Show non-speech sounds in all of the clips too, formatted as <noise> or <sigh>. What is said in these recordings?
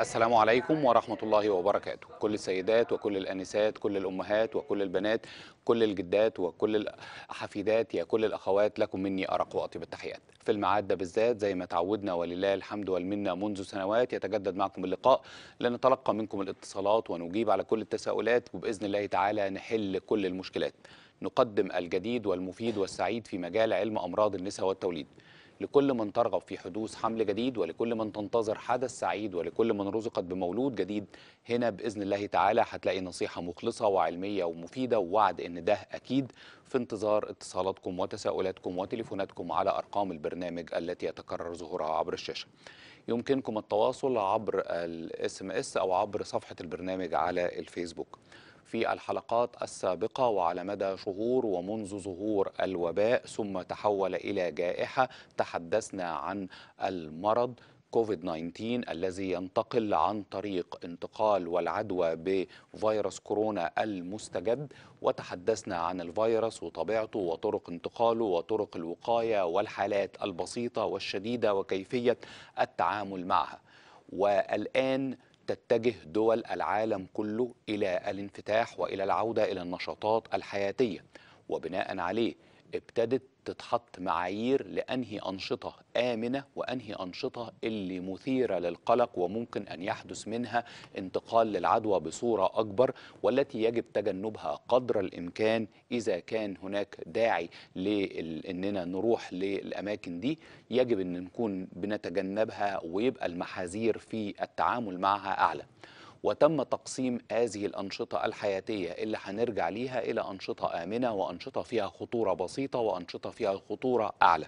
السلام عليكم ورحمة الله وبركاته كل السيدات وكل الأنسات كل الأمهات وكل البنات كل الجدات وكل الحفيدات يا كل الأخوات لكم مني أرق وأطيب التحيات في المعادة بالذات زي ما تعودنا ولله الحمد والمنة منذ سنوات يتجدد معكم اللقاء لنتلقى منكم الاتصالات ونجيب على كل التساؤلات وبإذن الله تعالى نحل كل المشكلات نقدم الجديد والمفيد والسعيد في مجال علم أمراض النساء والتوليد لكل من ترغب في حدوث حمل جديد ولكل من تنتظر حدث سعيد ولكل من رزقت بمولود جديد هنا بإذن الله تعالى هتلاقي نصيحة مخلصة وعلمية ومفيدة ووعد إن ده أكيد في انتظار اتصالاتكم وتساؤلاتكم وتليفوناتكم على أرقام البرنامج التي يتكرر ظهورها عبر الشاشة يمكنكم التواصل عبر الاس ام اس او عبر صفحه البرنامج على الفيسبوك في الحلقات السابقة وعلى مدى شهور ومنذ ظهور الوباء ثم تحول إلى جائحة تحدثنا عن المرض كوفيد 19 الذي ينتقل عن طريق انتقال والعدوى بفيروس كورونا المستجد وتحدثنا عن الفيروس وطبيعته وطرق انتقاله وطرق الوقايه والحالات البسيطه والشديده وكيفيه التعامل معها والان تتجه دول العالم كله إلى الانفتاح وإلى العودة إلى النشاطات الحياتية وبناء عليه ابتدت تتحط معايير لأنهي أنشطة آمنة وأنهي أنشطة اللي مثيرة للقلق وممكن أن يحدث منها انتقال للعدوى بصورة أكبر والتي يجب تجنبها قدر الإمكان إذا كان هناك داعي لأننا نروح للأماكن دي يجب أن نكون بنتجنبها ويبقى المحاذير في التعامل معها أعلى وتم تقسيم هذه الأنشطة الحياتية اللي هنرجع ليها إلى أنشطة آمنة وأنشطة فيها خطورة بسيطة وأنشطة فيها خطورة أعلى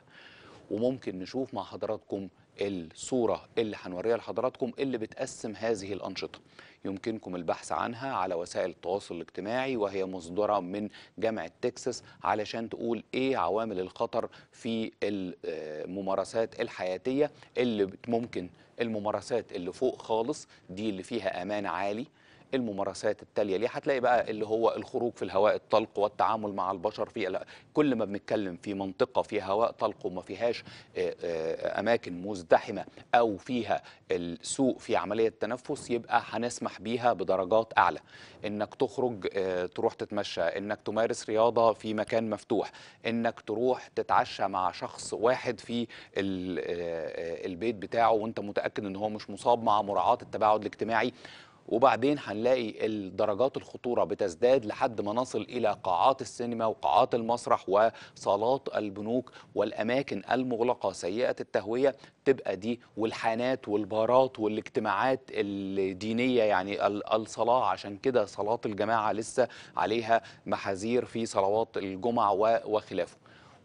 وممكن نشوف مع حضراتكم الصورة اللي هنوريها لحضراتكم اللي بتقسم هذه الأنشطة يمكنكم البحث عنها على وسائل التواصل الاجتماعي وهي مصدرة من جامعة تكساس علشان تقول إيه عوامل الخطر في الممارسات الحياتية اللي ممكن الممارسات اللي فوق خالص دي اللي فيها أمان عالي الممارسات التاليه ليه هتلاقي بقى اللي هو الخروج في الهواء الطلق والتعامل مع البشر في كل ما بنتكلم في منطقه فيها هواء طلق وما فيهاش آه، آه، اماكن مزدحمه او فيها السوء في عمليه التنفس يبقى هنسمح بيها بدرجات اعلى انك تخرج آه، تروح تتمشى انك تمارس رياضه في مكان مفتوح انك تروح تتعشى مع شخص واحد في البيت بتاعه وانت متاكد ان هو مش مصاب مع مراعاه التباعد الاجتماعي وبعدين هنلاقي درجات الخطورة بتزداد لحد ما نصل إلى قاعات السينما وقاعات المسرح وصالات البنوك والأماكن المغلقة سيئة التهوية تبقى دي والحانات والبارات والاجتماعات الدينية يعني الصلاة عشان كده صلاة الجماعة لسه عليها محاذير في صلوات الجمعة وخلافه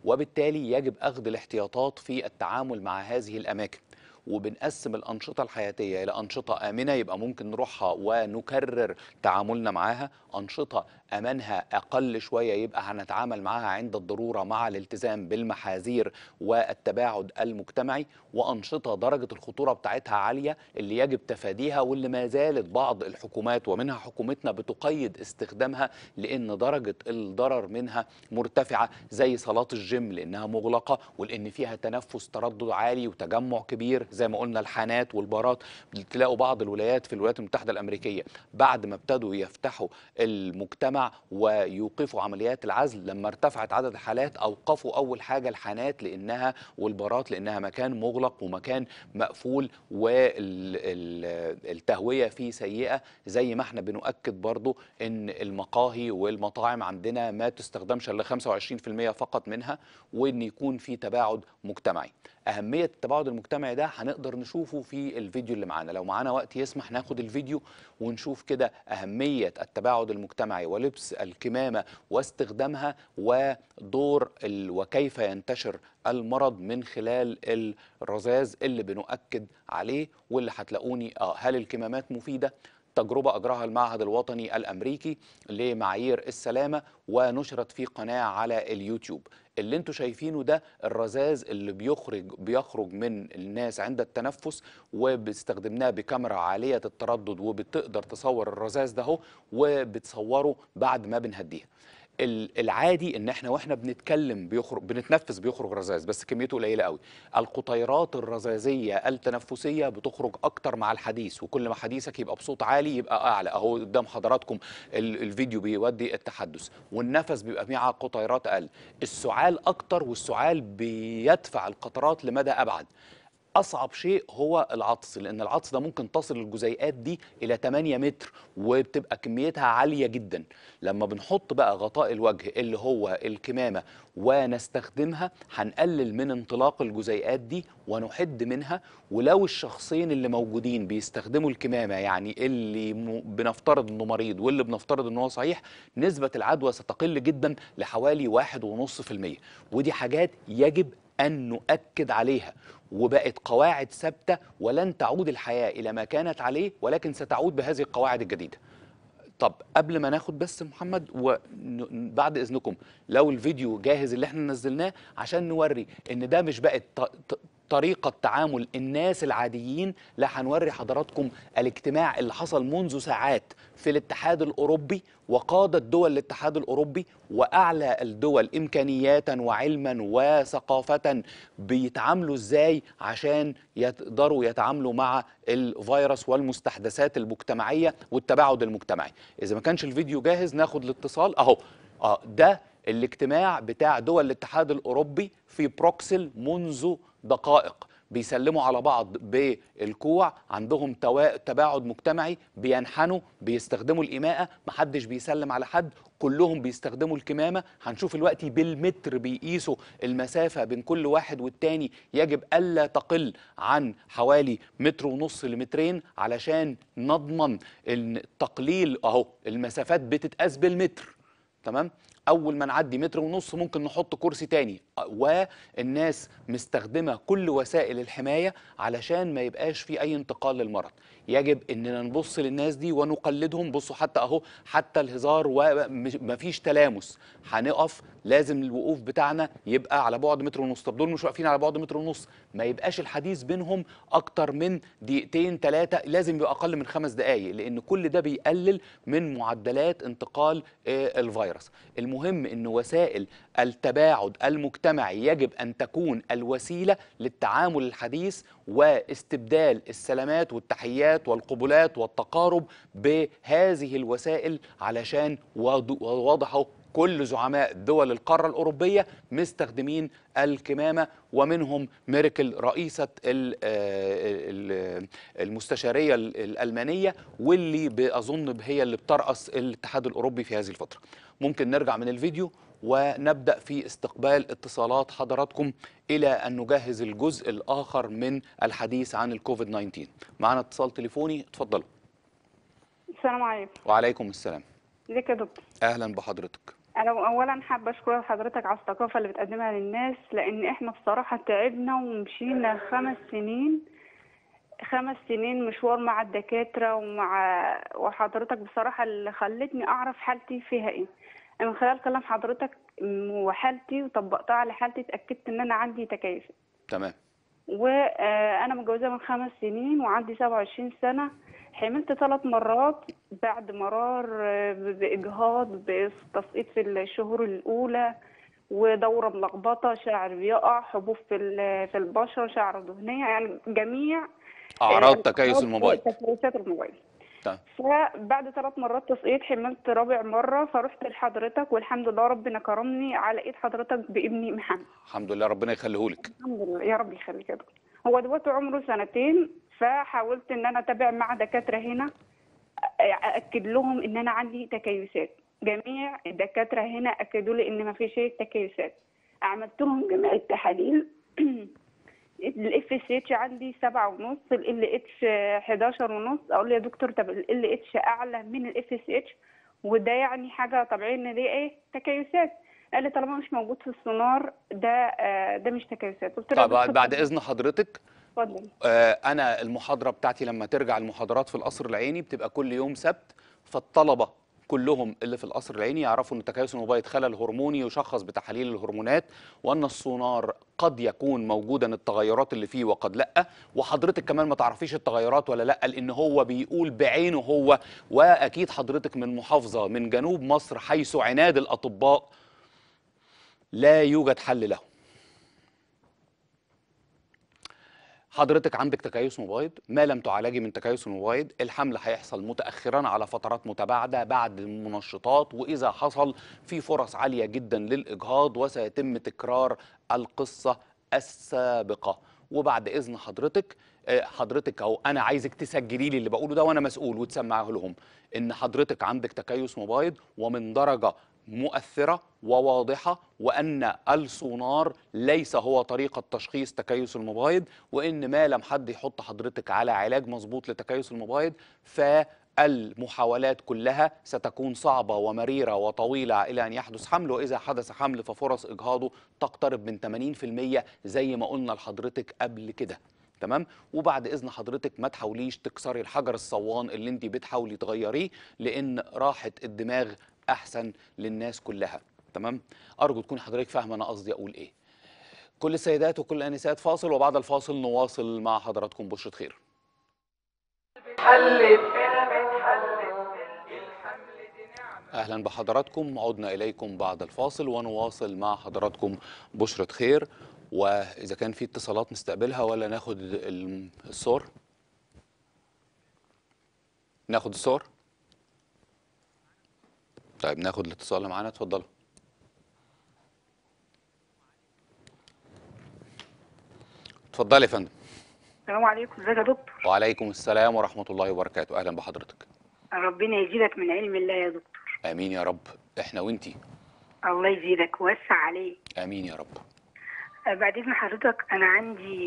وبالتالي يجب أخذ الاحتياطات في التعامل مع هذه الأماكن وبنقسم الانشطه الحياتيه الى انشطه امنه يبقى ممكن نروحها ونكرر تعاملنا معاها انشطه امانها اقل شويه يبقى هنتعامل معاها عند الضروره مع الالتزام بالمحاذير والتباعد المجتمعي وانشطه درجه الخطوره بتاعتها عاليه اللي يجب تفاديها واللي ما زالت بعض الحكومات ومنها حكومتنا بتقيد استخدامها لان درجه الضرر منها مرتفعه زي صالات الجيم لانها مغلقه ولان فيها تنفس تردد عالي وتجمع كبير زي ما قلنا الحانات والبارات تلاقوا بعض الولايات في الولايات المتحدة الأمريكية بعد ما ابتدوا يفتحوا المجتمع ويوقفوا عمليات العزل لما ارتفعت عدد الحالات أوقفوا أول حاجة الحانات لأنها والبارات لأنها مكان مغلق ومكان مقفول والتهوية فيه سيئة زي ما احنا بنؤكد برضو أن المقاهي والمطاعم عندنا ما تستخدمش إلا 25% فقط منها وأن يكون في تباعد مجتمعي اهميه التباعد المجتمعي ده هنقدر نشوفه في الفيديو اللي معانا لو معانا وقت يسمح ناخد الفيديو ونشوف كده اهميه التباعد المجتمعي ولبس الكمامه واستخدامها ودور وكيف ينتشر المرض من خلال الرذاذ اللي بنؤكد عليه واللي هتلاقوني اه هل الكمامات مفيده تجربة أجراها المعهد الوطني الأمريكي لمعايير السلامة ونشرت في قناة على اليوتيوب اللي انتوا شايفينه ده الرذاذ اللي بيخرج بيخرج من الناس عند التنفس وبستخدمناه بكاميرا عاليه التردد وبتقدر تصور الرذاذ ده وبتصوره بعد ما بنهديها العادي ان احنا واحنا بنتكلم بيخرج بنتنفس بيخرج رذاذ بس كميته قليله قوي القطيرات الرذاذيه التنفسيه بتخرج اكتر مع الحديث وكل ما حديثك يبقى بصوت عالي يبقى اعلى اهو قدام حضراتكم الفيديو بيودي التحدث والنفس بيبقى فيه قطيرات اقل السعال اكتر والسعال بيدفع القطرات لمدى ابعد اصعب شيء هو العطس لان العطس ده ممكن تصل الجزيئات دي الى 8 متر وبتبقى كميتها عاليه جدا لما بنحط بقى غطاء الوجه اللي هو الكمامه ونستخدمها هنقلل من انطلاق الجزيئات دي ونحد منها ولو الشخصين اللي موجودين بيستخدموا الكمامه يعني اللي بنفترض انه مريض واللي بنفترض انه هو صحيح نسبه العدوى ستقل جدا لحوالي 1.5% ودي حاجات يجب أن نؤكد عليها وبقت قواعد ثابتة ولن تعود الحياة إلى ما كانت عليه ولكن ستعود بهذه القواعد الجديدة طب قبل ما ناخد بس محمد وبعد اذنكم لو الفيديو جاهز اللي احنا نزلناه عشان نوري ان ده مش بقت طريقة تعامل الناس العاديين لا هنوري حضراتكم الاجتماع اللي حصل منذ ساعات في الاتحاد الأوروبي وقاده دول الاتحاد الأوروبي وأعلى الدول إمكانياتا وعلما وثقافة بيتعاملوا إزاي عشان يقدروا يتعاملوا مع الفيروس والمستحدثات المجتمعية والتباعد المجتمعي إذا ما كانش الفيديو جاهز ناخد الاتصال أهو آه ده الاجتماع بتاع دول الاتحاد الأوروبي في بروكسل منذ دقائق بيسلموا على بعض بالكوع عندهم تباعد مجتمعي بينحنوا بيستخدموا الإماءة محدش بيسلم على حد كلهم بيستخدموا الكمامة هنشوف الوقت بالمتر بيقيسوا المسافة بين كل واحد والتاني يجب ألا تقل عن حوالي متر ونص لمترين علشان نضمن تقليل أهو المسافات بتتقاس بالمتر تمام اول ما نعدي متر ونص ممكن نحط كرسي تاني والناس مستخدمه كل وسائل الحمايه علشان ما يبقاش في اي انتقال للمرض يجب اننا نبص للناس دي ونقلدهم بصوا حتى اهو حتى الهزار ومفيش تلامس هنقف لازم الوقوف بتاعنا يبقى على بعد متر ونص طب دول مش واقفين على بعد متر ونص ما يبقاش الحديث بينهم اكتر من دقيقتين ثلاثه لازم يبقى اقل من خمس دقائق لان كل ده بيقلل من معدلات انتقال آه، الفيروس المهم ان وسائل التباعد المجتمعي يجب أن تكون الوسيلة للتعامل الحديث واستبدال السلامات والتحيات والقبلات والتقارب بهذه الوسائل علشان واضحه كل زعماء دول القارة الأوروبية مستخدمين الكمامة ومنهم ميركل رئيسة آه، آه، المستشارية الألمانية واللي بأظن هي اللي بترأس الاتحاد الأوروبي في هذه الفترة ممكن نرجع من الفيديو ونبدأ في استقبال اتصالات حضراتكم إلى أن نجهز الجزء الآخر من الحديث عن الكوفيد 19 معنا اتصال تليفوني اتفضلوا السلام عليكم وعليكم السلام ازيك يا دكتور أهلا بحضرتك انا اولا حابه اشكر حضرتك على الثقافه اللي بتقدمها للناس لان احنا بصراحه تعبنا ومشينا خمس سنين خمس سنين مشوار مع الدكاتره ومع وحضرتك بصراحه اللي خلتني اعرف حالتي فيها ايه من خلال كلام حضرتك وحالتي وطبقتها على حالتي اتاكدت ان انا عندي تكيف تمام وانا آه، متجوزه من خمس سنين وعندي 27 سنه حملت ثلاث مرات بعد مرار آه، باجهاض بتسقيط في الشهور الاولى ودوره ملخبطه شعر بيقع حبوب في في البشره شعر دهنيه يعني جميع آه، اعراض تكيس الموبايل تكيسات الموبايل فبعد ثلاث مرات تسقيط حملت رابع مره فرحت لحضرتك والحمد لله ربنا كرمني على ايد حضرتك بابني محمد الحمد لله ربنا يخليهولك الحمد لله يا رب يخليك هو دلوقتي عمره سنتين فحاولت ان انا اتابع مع دكاتره هنا اكد لهم ان انا عندي تكيسات جميع الدكاتره هنا اكدوا لي ان ما فيش تكيسات عملت لهم جميع التحاليل <clears throat> الاف اس اتش عندي سبعة ونص ال اتش 11 ونص اقول له يا دكتور طب ال اتش اعلى من الاف اس اتش وده يعني حاجه طبيعيه ان دي ايه تكيسات قال لي طالما مش موجود في السونار ده آه، ده مش تكيسات قلت له طب بعد اذن حضرتك اتفضل آه، انا المحاضره بتاعتي لما ترجع المحاضرات في القصر العيني بتبقى كل يوم سبت فالطلبه كلهم اللي في القصر العيني يعرفوا ان تكيس المبيض خلل هرموني يشخص بتحاليل الهرمونات وان السونار قد يكون موجودا التغيرات اللي فيه وقد لا وحضرتك كمان ما تعرفيش التغيرات ولا لا لان هو بيقول بعينه هو واكيد حضرتك من محافظه من جنوب مصر حيث عناد الاطباء لا يوجد حل له حضرتك عندك تكيس مبايض ما لم تعالجي من تكيس المبايض الحمل هيحصل متاخرا على فترات متباعده بعد المنشطات واذا حصل في فرص عاليه جدا للاجهاض وسيتم تكرار القصه السابقه وبعد اذن حضرتك آه، حضرتك او انا عايزك تسجلي لي اللي بقوله ده وانا مسؤول وتسمعه لهم ان حضرتك عندك تكيس مبايض ومن درجه مؤثرة وواضحة وأن السونار ليس هو طريقة تشخيص تكيس المبايض وإن ما لم حد يحط حضرتك على علاج مظبوط لتكيس المبايض ف المحاولات كلها ستكون صعبة ومريرة وطويلة إلى أن يحدث حمل وإذا حدث حمل ففرص إجهاضه تقترب من 80% زي ما قلنا لحضرتك قبل كده تمام وبعد اذن حضرتك ما تحاوليش تكسري الحجر الصوان اللي انت بتحاولي تغيريه لان راحه الدماغ احسن للناس كلها تمام ارجو تكون حضرتك فاهمه انا قصدي اقول ايه كل السيدات وكل الانسات فاصل وبعد الفاصل نواصل مع حضراتكم بشرة خير اهلا بحضراتكم عدنا اليكم بعد الفاصل ونواصل مع حضراتكم بشرة خير واذا كان في اتصالات نستقبلها ولا ناخد الصور ناخد الصور طيب ناخد الاتصال اللي معانا اتفضلوا اتفضلي يا فندم السلام عليكم ازيك يا دكتور وعليكم السلام ورحمه الله وبركاته اهلا بحضرتك ربنا يزيدك من علم الله يا دكتور امين يا رب احنا وانتي الله يزيدك ويوسع عليك امين يا رب آه، بعد اذن حضرتك انا عندي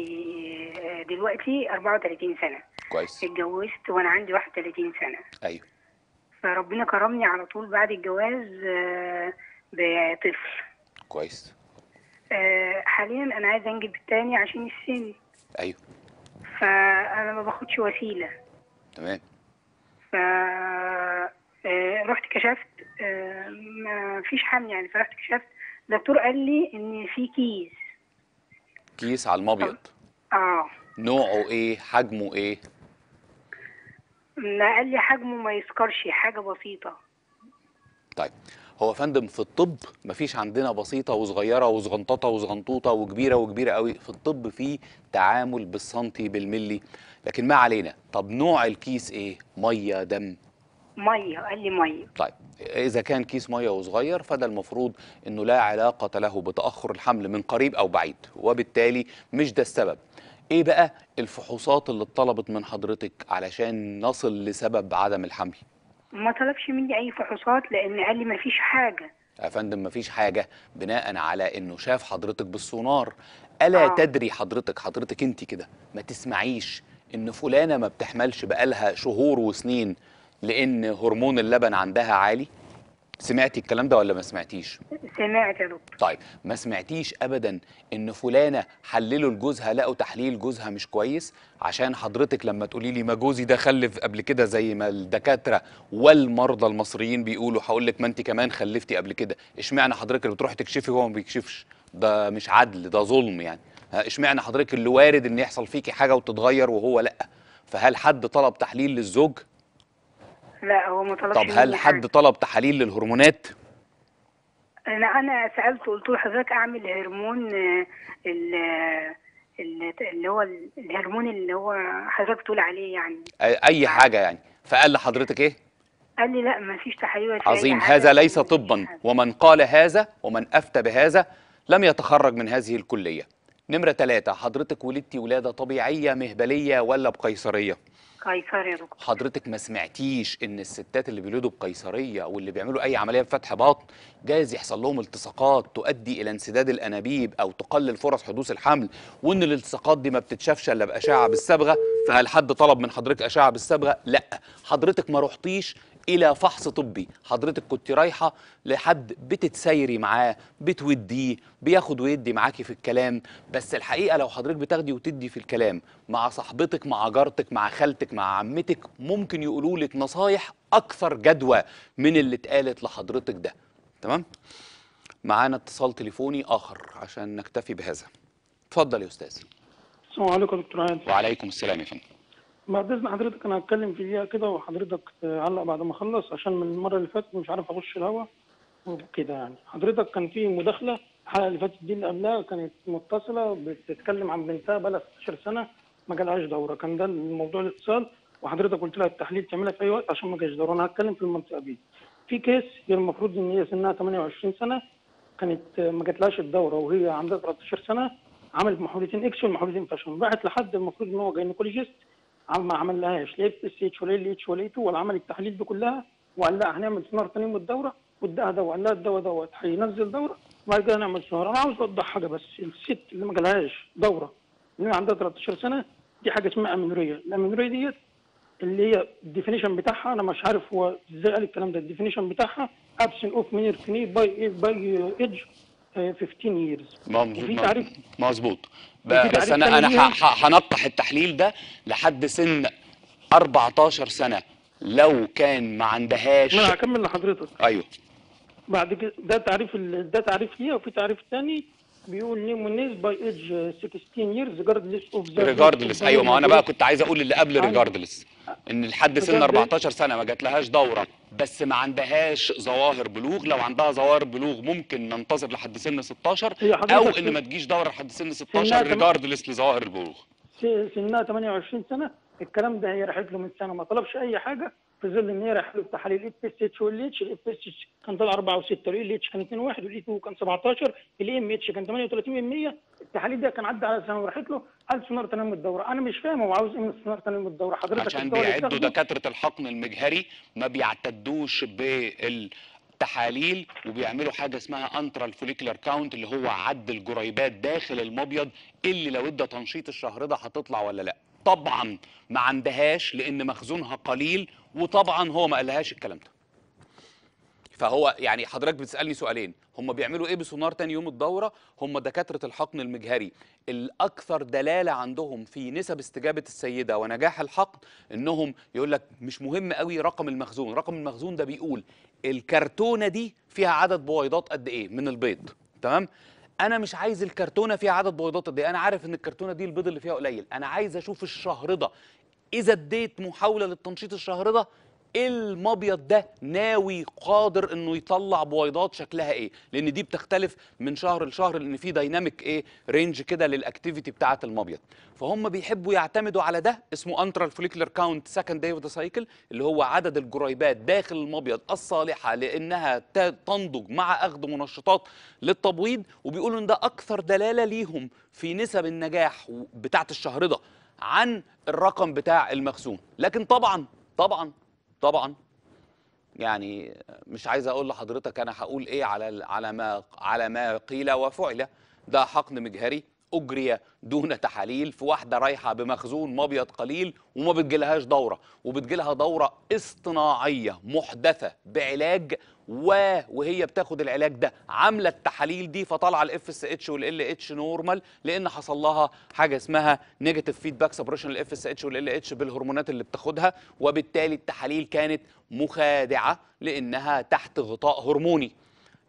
آه، دلوقتي 34 سنه كويس اتجوزت وانا عندي 31 سنه ايوه فربنا كرمني على طول بعد الجواز آه، بطفل كويس آه، حاليا انا عايز انجب الثاني عشان السن ايوه فانا ما باخدش وسيله تمام ف آه، رحت كشفت ما فيش حمل يعني فرحت كشفت الدكتور قال لي ان في كيس كيس على المبيض اه نوعه ايه حجمه ايه ما قال لي حجمه ما يذكرش حاجه بسيطه طيب هو فندم في الطب مفيش عندنا بسيطه وصغيره وصغنططه وصغنطوطه وكبيره وكبيره قوي في الطب في تعامل بالسنتي بالملي لكن ما علينا طب نوع الكيس ايه ميه دم ميه قال لي ميه طيب اذا كان كيس ميه وصغير فده المفروض انه لا علاقه له بتاخر الحمل من قريب او بعيد وبالتالي مش ده السبب ايه بقى الفحوصات اللي اتطلبت من حضرتك علشان نصل لسبب عدم الحمل ما طلبش مني اي فحوصات لان قال لي ما فيش حاجه يا فندم مفيش حاجه بناء على انه شاف حضرتك بالسونار الا آه. تدري حضرتك حضرتك انت كده ما تسمعيش ان فلانه ما بتحملش بقالها شهور وسنين لان هرمون اللبن عندها عالي سمعتي الكلام ده ولا ما سمعتيش؟ سمعت يا دكتور طيب ما سمعتيش ابدا ان فلانه حللوا لجوزها لقوا تحليل جوزها مش كويس عشان حضرتك لما تقولي لي ما جوزي ده خلف قبل كده زي ما الدكاتره والمرضى المصريين بيقولوا هقول لك ما انت كمان خلفتي قبل كده اشمعنى حضرتك اللي بتروحي تكشفي هو ما بيكشفش ده مش عدل ده ظلم يعني اشمعنى حضرتك اللي وارد ان يحصل فيكي حاجه وتتغير وهو لا فهل حد طلب تحليل للزوج لا هو ما طلبش طب هل حد طلب تحاليل للهرمونات؟ انا انا سالته قلت له حضرتك اعمل هرمون آه، آه، اللي هو الهرمون اللي هو حضرتك تقول عليه يعني اي حاجه يعني فقال لحضرتك ايه؟ قال لي لا ما فيش تحاليل عظيم هذا ليس طبا ومن قال هذا ومن افتى بهذا لم يتخرج من هذه الكليه. نمره ثلاثة حضرتك ولدتي ولاده طبيعيه مهبليه ولا بقيصريه؟ قيصري حضرتك ما سمعتيش ان الستات اللي بيولدوا بقيصريه واللي بيعملوا اي عمليه بفتح بطن جايز يحصل لهم التصاقات تؤدي الى انسداد الانابيب او تقلل فرص حدوث الحمل وان الالتصاقات دي ما بتتشافش الا باشعه بالصبغه فهل حد طلب من حضرتك اشعه بالصبغه لا حضرتك ما رحتيش الى فحص طبي حضرتك كنت رايحه لحد بتتسايري معاه بتوديه بياخد ويدي معاكي في الكلام بس الحقيقه لو حضرتك بتاخدي وتدي في الكلام مع صاحبتك مع جارتك مع خالتك مع عمتك ممكن يقولوا لك نصايح اكثر جدوى من اللي اتقالت لحضرتك ده تمام معانا اتصال تليفوني اخر عشان نكتفي بهذا اتفضل يا استاذ السلام عليكم دكتور وعليكم السلام يا فندم بعد اذن حضرتك انا هتكلم في دقيقه كده وحضرتك علق بعد ما اخلص عشان من المره اللي فاتت مش عارف اخش الهوا وكده يعني حضرتك كان في مداخله الحلقه اللي فاتت دي اللي قبلها كانت متصله بتتكلم عن بنتها بقى لها 16 سنه ما جالهاش دوره كان ده الموضوع الاتصال وحضرتك قلت لها التحليل تعملها في اي وقت عشان ما جاش دوره انا هتكلم في المنطقه دي في كيس هي المفروض ان هي سنها 28 سنه كانت ما جاتلهاش الدوره وهي عندها 13 سنه عملت محاولتين اكس والمحاولتين فشل راحت لحد المفروض ان هو جاينيكولوجيست ما عمل ليه السيتش وليه الاتش وليه ولا عمل التحاليل دي كلها وقال لا هنعمل سنار تاني من الدوره واداها دواء قال لها الدواء دوت هينزل دوره وبعد كده نعمل سنار انا عاوز اوضح حاجه بس الست اللي ما جالهاش دوره اللي عندها 13 سنه دي حاجه اسمها أمينورية الأمينورية ديت اللي هي الديفينيشن بتاعها انا مش عارف هو ازاي قال الكلام ده الديفينيشن بتاعها ابسن اوف مينير كني باي باي ايدج 15 ييرز مظبوط مظبوط بس انا انا هنطح التحليل ده لحد سن 14 سنه لو كان ما عندهاش انا هكمل لحضرتك ايوه بعد كده ده تعريف ده تعريف ليها وفي تعريف ثاني بيقول نيمو نيز باي ايدج 16 ييرز ريجاردلس اوف ذا ريجاردلس ايوه ما انا بقى كنت عايز اقول اللي قبل ريجاردلس ان لحد سن 14 سنه ما جاتلهاش دوره بس ما عندهاش ظواهر بلوغ لو عندها ظواهر بلوغ ممكن ننتظر لحد سن 16 او ان ما تجيش دوره لحد سن 16 ريجاردلس لظواهر البلوغ سنها 28 سنه الكلام ده هي راحت له من سنه ما طلبش اي حاجه في ظل النيره حلو تحاليل الاف اس اتش والليتش الاف اس اتش كان طالع 4 و6 اتش كان 2 و 1 والاي 2 كان 17 الاي ام اتش كان 38% التحاليل ده كان عدى على سنه وراحت له قال سونار تنمي الدوره انا مش فاهم هو عاوز ايه من سونار تنمي الدوره حضرتك عشان بيعدوا دكاتره الحقن المجهري ما بيعتدوش بال تحاليل وبيعملوا حاجه اسمها انترا الفوليكلر كاونت اللي هو عد الجريبات داخل المبيض اللي لو ادى تنشيط الشهر ده هتطلع ولا لا طبعا ما عندهاش لان مخزونها قليل وطبعا هو ما قالهاش الكلام ده فهو يعني حضرتك بتسالني سؤالين هم بيعملوا ايه بسونار تاني يوم الدوره هم دكاتره الحقن المجهري الاكثر دلاله عندهم في نسب استجابه السيده ونجاح الحقن انهم يقول لك مش مهم قوي رقم المخزون رقم المخزون ده بيقول الكرتونه دي فيها عدد بويضات قد ايه من البيض تمام انا مش عايز الكرتونه فيها عدد بويضات قد ايه انا عارف ان الكرتونه دي البيض اللي فيها قليل انا عايز اشوف الشهرضه اذا اديت محاوله للتنشيط الشهر ده المبيض ده ناوي قادر انه يطلع بويضات شكلها ايه لان دي بتختلف من شهر لشهر لان في دايناميك ايه رينج كده للاكتيفيتي بتاعه المبيض فهم بيحبوا يعتمدوا على ده اسمه انترال فوليكولر كاونت سكند داي اوف ذا سايكل اللي هو عدد الجريبات داخل المبيض الصالحه لانها تنضج مع اخذ منشطات للتبويض وبيقولوا ان ده اكثر دلاله ليهم في نسب النجاح بتاعه الشهر ده عن الرقم بتاع المخزون لكن طبعا طبعا طبعا يعني مش عايز اقول لحضرتك انا هقول ايه على على ما على ما قيل وفعل ده حقن مجهري اجري دون تحاليل في واحده رايحه بمخزون مبيض قليل وما بتجيلهاش دوره وبتجيلها دوره اصطناعيه محدثه بعلاج و وهي بتاخد العلاج ده عامله التحاليل دي فطالعه الاف اس اتش والال اتش نورمال لان حصل لها حاجه اسمها نيجاتيف فيدباك سبريشن الاف اس اتش والال اتش بالهرمونات اللي بتاخدها وبالتالي التحاليل كانت مخادعه لانها تحت غطاء هرموني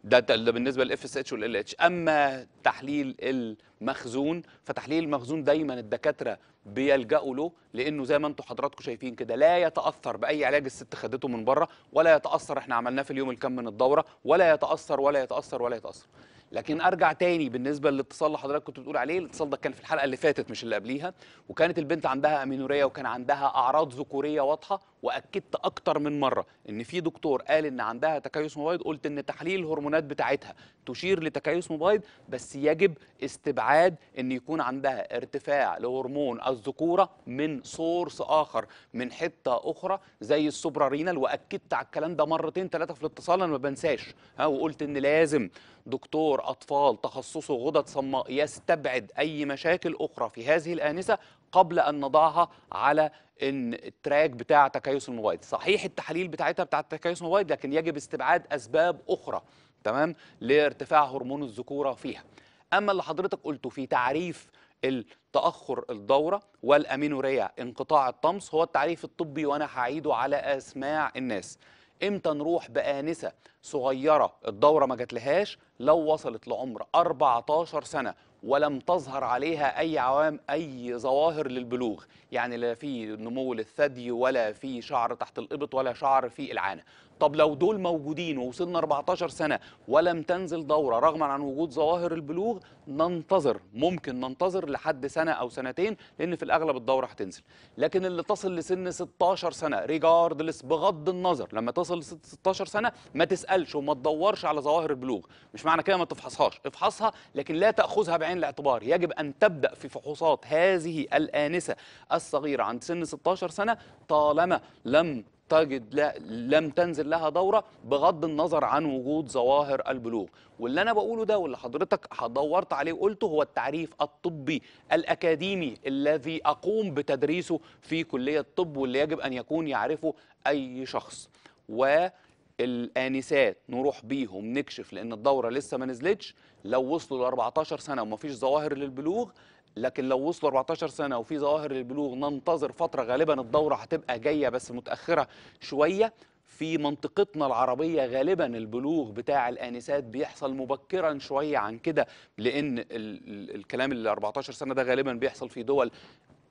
ده بالنسبه للاف اس اتش والال اتش اما تحليل المخزون فتحليل المخزون دايما الدكاتره بيلجأوا له لانه زي ما انتم حضراتكم شايفين كده لا يتاثر باي علاج الست خدته من بره ولا يتاثر احنا عملناه في اليوم الكام من الدوره ولا يتاثر ولا يتاثر ولا يتاثر لكن ارجع تاني بالنسبه للاتصال اللي حضرتك كنت بتقول عليه الاتصال ده كان في الحلقه اللي فاتت مش اللي قبليها وكانت البنت عندها امينوريا وكان عندها اعراض ذكوريه واضحه واكدت اكتر من مره ان في دكتور قال ان عندها تكيس مبايض قلت ان تحليل الهرمونات بتاعتها تشير لتكيس مبايض بس يجب استبعاد ان يكون عندها ارتفاع لهرمون الذكوره من سورس اخر من حته اخرى زي السوبرارينال واكدت على الكلام ده مرتين ثلاثه في الاتصال انا ما بنساش ها وقلت ان لازم دكتور اطفال تخصصه غدد صماء يستبعد اي مشاكل اخرى في هذه الانسه قبل ان نضعها على ان التراك بتاع تكيس الموبايل صحيح التحاليل بتاعتها بتاعت تكيس الموبايل لكن يجب استبعاد اسباب اخرى تمام لارتفاع هرمون الذكوره فيها اما اللي حضرتك قلته في تعريف التاخر الدوره والامينوريا انقطاع الطمس هو التعريف الطبي وانا هعيده على اسماع الناس امتى نروح بانسه صغيره الدوره ما جاتلهاش لو وصلت لعمر 14 سنه ولم تظهر عليها أي عوام أي ظواهر للبلوغ يعني لا في نمو للثدي ولا في شعر تحت الإبط ولا شعر في العانة طب لو دول موجودين ووصلنا 14 سنة ولم تنزل دورة رغم عن وجود ظواهر البلوغ ننتظر ممكن ننتظر لحد سنة أو سنتين لأن في الأغلب الدورة هتنزل لكن اللي تصل لسن 16 سنة ريجاردلس بغض النظر لما تصل 16 سنة ما تسألش وما تدورش على ظواهر البلوغ مش معنى كده ما تفحصهاش افحصها لكن لا تأخذها بعين الاعتبار يجب أن تبدأ في فحوصات هذه الآنسة الصغيرة عند سن 16 سنة طالما لم تجد لا لم تنزل لها دوره بغض النظر عن وجود ظواهر البلوغ واللي انا بقوله ده واللي حضرتك دورت عليه وقلته هو التعريف الطبي الاكاديمي الذي اقوم بتدريسه في كليه الطب واللي يجب ان يكون يعرفه اي شخص والانسات نروح بيهم نكشف لان الدوره لسه ما نزلتش لو وصلوا ل 14 سنه ومفيش ظواهر للبلوغ لكن لو وصلوا 14 سنه وفي ظواهر للبلوغ ننتظر فتره غالبا الدوره هتبقى جايه بس متاخره شويه في منطقتنا العربية غالبا البلوغ بتاع الآنسات بيحصل مبكرا شوية عن كده لأن ال الكلام اللي 14 سنة ده غالبا بيحصل في دول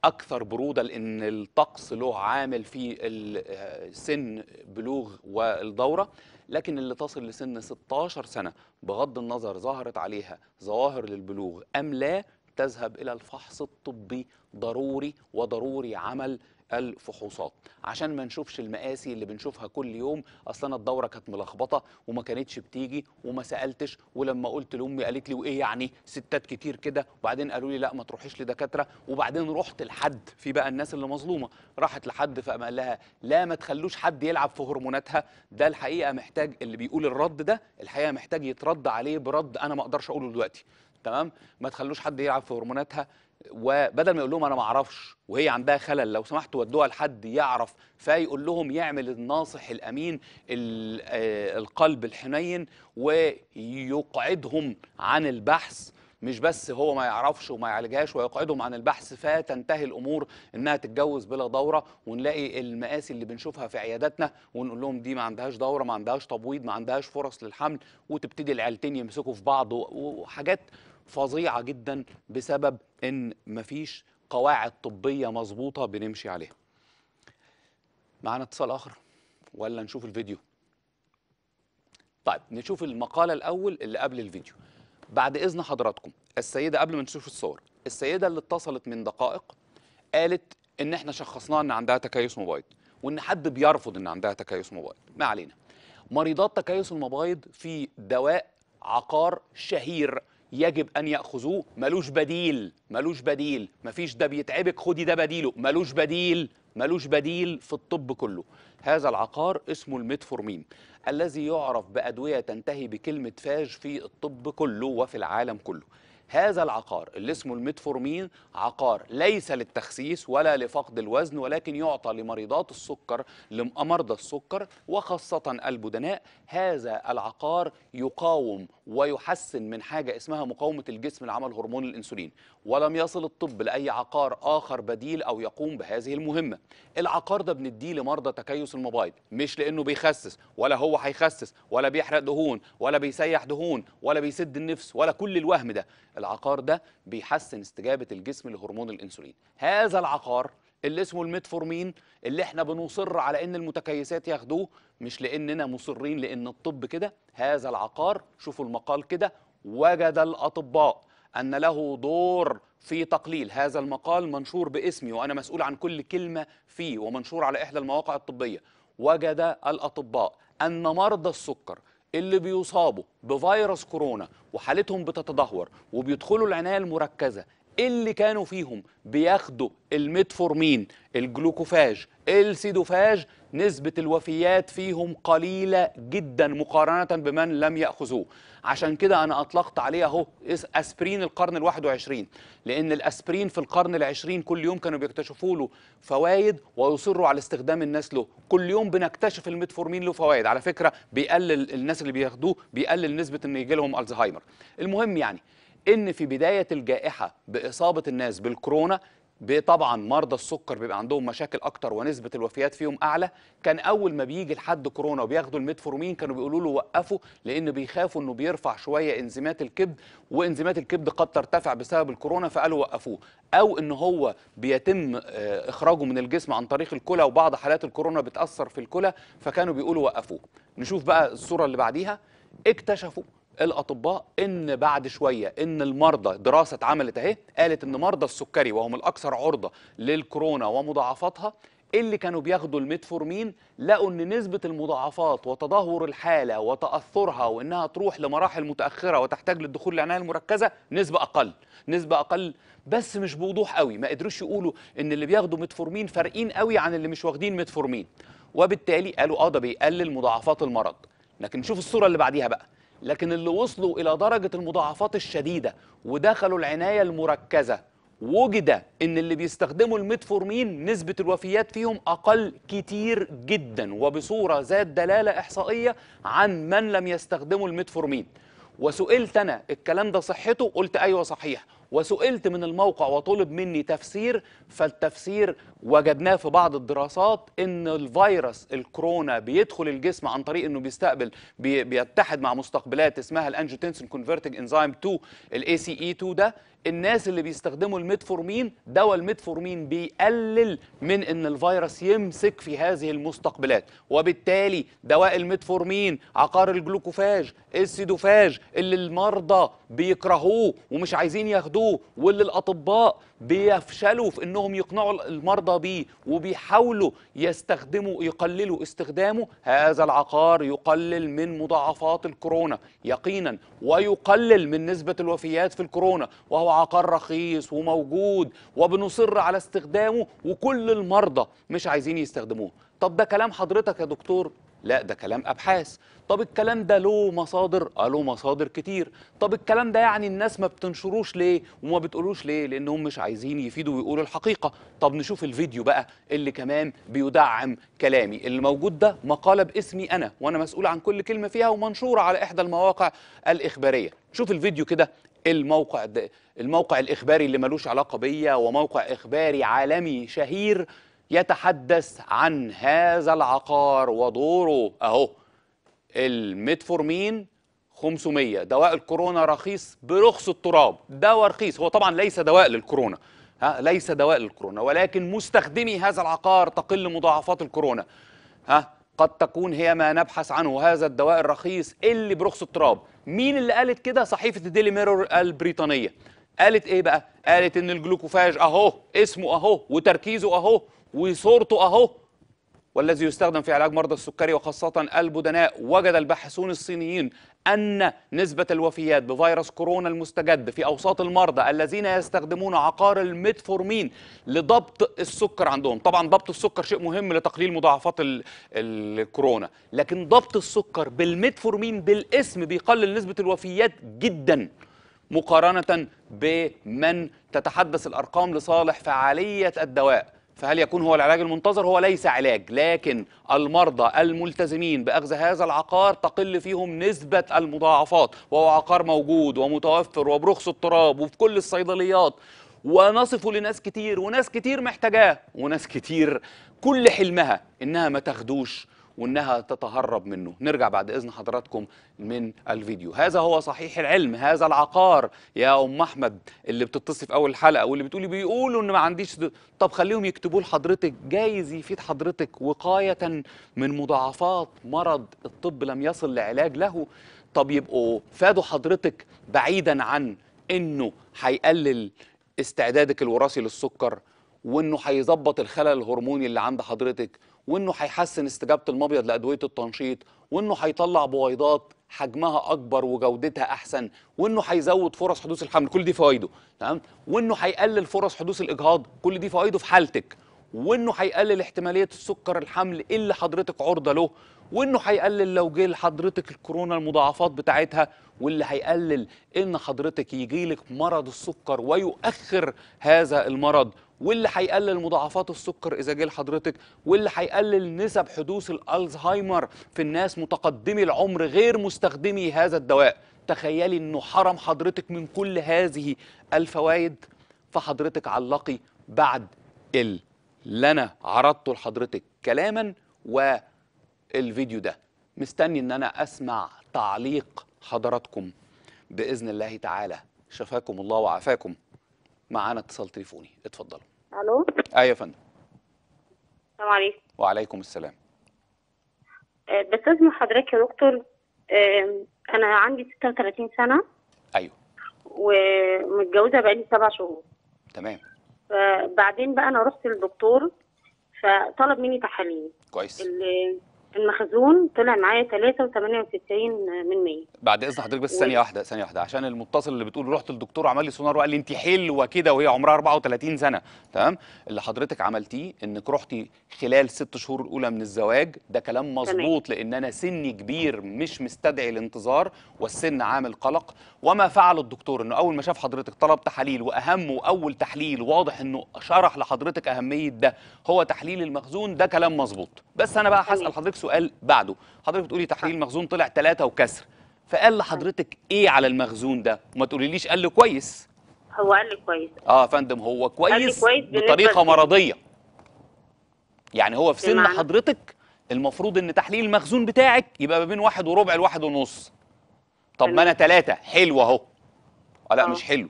أكثر برودة لأن الطقس له عامل في سن بلوغ والدورة لكن اللي تصل لسن 16 سنة بغض النظر ظهرت عليها ظواهر للبلوغ أم لا تذهب إلى الفحص الطبي ضروري وضروري عمل الفحوصات عشان ما نشوفش المقاسي اللي بنشوفها كل يوم اصل انا الدوره كانت ملخبطه وما كانتش بتيجي وما سالتش ولما قلت لامي قالت لي وايه يعني ستات كتير كده وبعدين قالوا لي لا ما تروحيش لدكاتره وبعدين رحت لحد في بقى الناس اللي مظلومه راحت لحد فقام قال لها لا ما تخلوش حد يلعب في هرموناتها ده الحقيقه محتاج اللي بيقول الرد ده الحقيقه محتاج يترد عليه برد انا ما اقدرش اقوله دلوقتي تمام ما تخلوش حد يلعب في هرموناتها وبدل ما يقول لهم انا ما اعرفش وهي عندها خلل لو سمحتوا ودوها لحد يعرف فيقول لهم يعمل الناصح الامين آه، القلب الحنين ويقعدهم عن البحث مش بس هو ما يعرفش وما يعالجهاش ويقعدهم عن البحث فتنتهي الامور انها تتجوز بلا دوره ونلاقي المآسي اللي بنشوفها في عياداتنا ونقول لهم دي ما عندهاش دوره ما عندهاش تبويض ما عندهاش فرص للحمل وتبتدي العيلتين يمسكوا في بعض وحاجات فظيعه جدا بسبب ان مفيش قواعد طبيه مظبوطه بنمشي عليها معانا اتصال اخر ولا نشوف الفيديو طيب نشوف المقاله الاول اللي قبل الفيديو بعد اذن حضراتكم السيده قبل ما نشوف الصور السيده اللي اتصلت من دقائق قالت ان احنا شخصناها ان عندها تكيس مبايض وان حد بيرفض ان عندها تكيس مبايض ما علينا مريضات تكيس المبايض في دواء عقار شهير يجب ان ياخذوه ملوش بديل ملوش بديل مفيش ده بيتعبك خدي ده بديله ملوش بديل ملوش بديل في الطب كله هذا العقار اسمه الميتفورمين الذي يعرف بادويه تنتهي بكلمه فاج في الطب كله وفي العالم كله هذا العقار اللي اسمه الميتفورمين عقار ليس للتخسيس ولا لفقد الوزن ولكن يعطى لمريضات السكر لمرضى السكر وخاصة البدناء هذا العقار يقاوم ويحسن من حاجة اسمها مقاومة الجسم لعمل هرمون الأنسولين ولم يصل الطب لأي عقار آخر بديل أو يقوم بهذه المهمة العقار ده بنديه لمرضى تكيس المبايض مش لأنه بيخسس ولا هو هيخسس ولا بيحرق دهون ولا بيسيح دهون ولا بيسد النفس ولا كل الوهم ده العقار ده بيحسن استجابة الجسم لهرمون الأنسولين هذا العقار اللي اسمه الميتفورمين اللي احنا بنصر على ان المتكيسات ياخدوه مش لاننا مصرين لان الطب كده هذا العقار شوفوا المقال كده وجد الاطباء ان له دور في تقليل هذا المقال منشور باسمي وانا مسؤول عن كل كلمه فيه ومنشور على احدى المواقع الطبيه وجد الاطباء ان مرضى السكر اللي بيصابوا بفيروس كورونا وحالتهم بتتدهور وبيدخلوا العنايه المركزه اللي كانوا فيهم بياخدوا الميتفورمين الجلوكوفاج السيدوفاج نسبة الوفيات فيهم قليلة جدا مقارنة بمن لم يأخذوه عشان كده أنا أطلقت عليه أهو أسبرين القرن الواحد وعشرين لأن الأسبرين في القرن العشرين كل يوم كانوا بيكتشفوا له فوائد ويصروا على استخدام الناس له كل يوم بنكتشف الميتفورمين له فوائد على فكرة بيقلل الناس اللي بياخدوه بيقلل نسبة أن يجي لهم الزهايمر المهم يعني ان في بدايه الجائحه باصابه الناس بالكورونا طبعا مرضى السكر بيبقى عندهم مشاكل اكتر ونسبه الوفيات فيهم اعلى كان اول ما بيجي لحد كورونا وبياخدوا الميتفورمين كانوا بيقولوا له وقفوا لان بيخافوا انه بيرفع شويه انزيمات الكبد وانزيمات الكبد قد ترتفع بسبب الكورونا فقالوا وقفوه او ان هو بيتم آه، اخراجه من الجسم عن طريق الكلى وبعض حالات الكورونا بتاثر في الكلى فكانوا بيقولوا وقفوه نشوف بقى الصوره اللي بعديها اكتشفوا الاطباء ان بعد شويه ان المرضى دراسه اتعملت اهي قالت ان مرضى السكري وهم الاكثر عرضه للكورونا ومضاعفاتها اللي كانوا بياخدوا الميتفورمين لقوا ان نسبه المضاعفات وتدهور الحاله وتاثرها وانها تروح لمراحل متاخره وتحتاج للدخول للعنايه المركزه نسبه اقل نسبه اقل بس مش بوضوح قوي ما قدروش يقولوا ان اللي بياخدوا ميتفورمين فارقين قوي عن اللي مش واخدين ميتفورمين وبالتالي قالوا اه ده بيقلل مضاعفات المرض لكن شوف الصوره اللي بعديها بقى لكن اللي وصلوا إلى درجة المضاعفات الشديدة ودخلوا العناية المركزة وجد ان اللي بيستخدموا الميتفورمين نسبه الوفيات فيهم اقل كتير جدا وبصوره ذات دلاله احصائيه عن من لم يستخدموا الميتفورمين وسئلت انا الكلام ده صحته قلت ايوه صحيح وسئلت من الموقع وطلب مني تفسير فالتفسير وجدناه في بعض الدراسات ان الفيروس الكورونا بيدخل الجسم عن طريق انه بيستقبل بي بيتحد مع مستقبلات اسمها الانجوتنسن كونفرتنج انزيم 2 الاي سي اي 2 ده الناس اللي بيستخدموا الميتفورمين دواء الميتفورمين بيقلل من ان الفيروس يمسك في هذه المستقبلات وبالتالي دواء الميتفورمين عقار الجلوكوفاج السيدوفاج اللي المرضى بيكرهوه ومش عايزين ياخدوه بياخدوه واللي الاطباء بيفشلوا في انهم يقنعوا المرضى بيه وبيحاولوا يستخدموا يقللوا استخدامه هذا العقار يقلل من مضاعفات الكورونا يقينا ويقلل من نسبه الوفيات في الكورونا وهو عقار رخيص وموجود وبنصر على استخدامه وكل المرضى مش عايزين يستخدموه طب ده كلام حضرتك يا دكتور لا ده كلام أبحاث طب الكلام ده له مصادر؟ آه، له مصادر كتير طب الكلام ده يعني الناس ما بتنشروش ليه وما بتقولوش ليه لأنهم مش عايزين يفيدوا ويقولوا الحقيقة طب نشوف الفيديو بقى اللي كمان بيدعم كلامي اللي موجود ده مقالة باسمي أنا وأنا مسؤول عن كل كلمة فيها ومنشورة على إحدى المواقع الإخبارية شوف الفيديو كده الموقع ده الموقع الإخباري اللي ملوش علاقة بيا وموقع إخباري عالمي شهير يتحدث عن هذا العقار ودوره اهو الميتفورمين 500 دواء الكورونا رخيص برخص التراب دواء رخيص هو طبعا ليس دواء للكورونا ها ليس دواء للكورونا ولكن مستخدمي هذا العقار تقل مضاعفات الكورونا ها قد تكون هي ما نبحث عنه هذا الدواء الرخيص اللي برخص التراب مين اللي قالت كده صحيفه الديلي ميرور البريطانيه قالت ايه بقى قالت ان الجلوكوفاج اهو اسمه اهو وتركيزه اهو وصورته أهو والذي يستخدم في علاج مرضى السكري وخاصة البدناء وجد الباحثون الصينيين أن نسبة الوفيات بفيروس كورونا المستجد في أوساط المرضى الذين يستخدمون عقار الميتفورمين لضبط السكر عندهم طبعا ضبط السكر شيء مهم لتقليل مضاعفات الكورونا لكن ضبط السكر بالميتفورمين بالاسم بيقلل نسبة الوفيات جدا مقارنة بمن تتحدث الأرقام لصالح فعالية الدواء فهل يكون هو العلاج المنتظر هو ليس علاج لكن المرضى الملتزمين بأخذ هذا العقار تقل فيهم نسبة المضاعفات وهو عقار موجود ومتوفر وبرخص التراب وفي كل الصيدليات ونصفه لناس كتير وناس كتير محتاجاه وناس كتير كل حلمها إنها ما تاخدوش وانها تتهرب منه نرجع بعد اذن حضراتكم من الفيديو هذا هو صحيح العلم هذا العقار يا ام احمد اللي بتتصل في اول الحلقه واللي بتقولي بيقولوا ان ما عنديش طب خليهم يكتبوا لحضرتك جايز يفيد حضرتك وقايه من مضاعفات مرض الطب لم يصل لعلاج له طب يبقوا فادوا حضرتك بعيدا عن انه هيقلل استعدادك الوراثي للسكر وانه هيظبط الخلل الهرموني اللي عند حضرتك وانه هيحسن استجابه المبيض لادويه التنشيط وانه هيطلع بويضات حجمها اكبر وجودتها احسن وانه هيزود فرص حدوث الحمل كل دي فوائده تمام وانه هيقلل فرص حدوث الاجهاض كل دي فوائده في حالتك وانه هيقلل احتماليه السكر الحمل اللي حضرتك عرضه له وانه هيقلل لو جه لحضرتك الكورونا المضاعفات بتاعتها واللي هيقلل ان حضرتك يجيلك مرض السكر ويؤخر هذا المرض واللي هيقلل مضاعفات السكر اذا جه لحضرتك واللي هيقلل نسب حدوث الالزهايمر في الناس متقدمي العمر غير مستخدمي هذا الدواء تخيلي انه حرم حضرتك من كل هذه الفوائد فحضرتك علقي بعد اللي انا عرضته لحضرتك كلاما والفيديو ده مستني ان انا اسمع تعليق حضراتكم باذن الله تعالى شفاكم الله وعافاكم معانا اتصال تليفوني اتفضلوا الو ايوه يا فندم السلام عليكم وعليكم السلام آه، بستاذن حضرتك يا دكتور انا عندي 36 سنه ايوه ومتجوزه بقالي سبع شهور تمام بعدين بقى انا رحت للدكتور فطلب مني تحاليل كويس اللي المخزون طلع معايا 3.68 من 100 بعد اذن حضرتك بس ثانيه و... واحده ثانيه واحده عشان المتصل اللي بتقول رحت للدكتور وعمل لي سونار وقال لي انت حلوه كده وهي عمرها 34 سنه تمام اللي حضرتك عملتيه انك رحتي خلال ست شهور الاولى من الزواج ده كلام مظبوط لان انا سني كبير مش مستدعي الانتظار والسن عامل قلق وما فعل الدكتور انه اول ما شاف حضرتك طلب تحاليل واهم واول تحليل واضح انه شرح لحضرتك اهميه ده هو تحليل المخزون ده كلام مظبوط بس انا بقى هسال حضرتك سؤال بعده حضرتك بتقولي تحليل المخزون طلع ثلاثة وكسر فقال لحضرتك ايه على المخزون ده وما تقوليليش قال لي كويس هو قال لي كويس اه فندم هو كويس, كويس بطريقه مرضيه يعني هو في سن حضرتك المفروض ان تحليل المخزون بتاعك يبقى ما بين واحد وربع لواحد ونص طب ما انا ثلاثة حلو اهو آه لا آه. مش حلو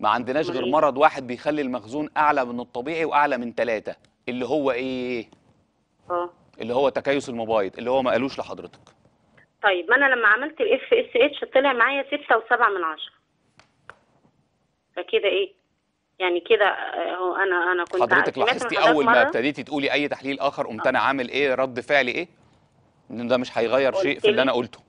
ما عندناش غير مرض واحد بيخلي المخزون اعلى من الطبيعي واعلى من ثلاثة اللي هو ايه اه اللي هو تكيس المبايض اللي هو ما قالوش لحضرتك طيب ما انا لما عملت الاف اس اتش طلع معايا 6.7 من 10 فكده ايه يعني كده آه، هو انا انا كنت حضرتك لاحظتي اول ما ابتديتي تقولي اي تحليل اخر قمت انا آه. عامل ايه رد فعلي ايه ان ده مش هيغير شيء في اللي انا قلته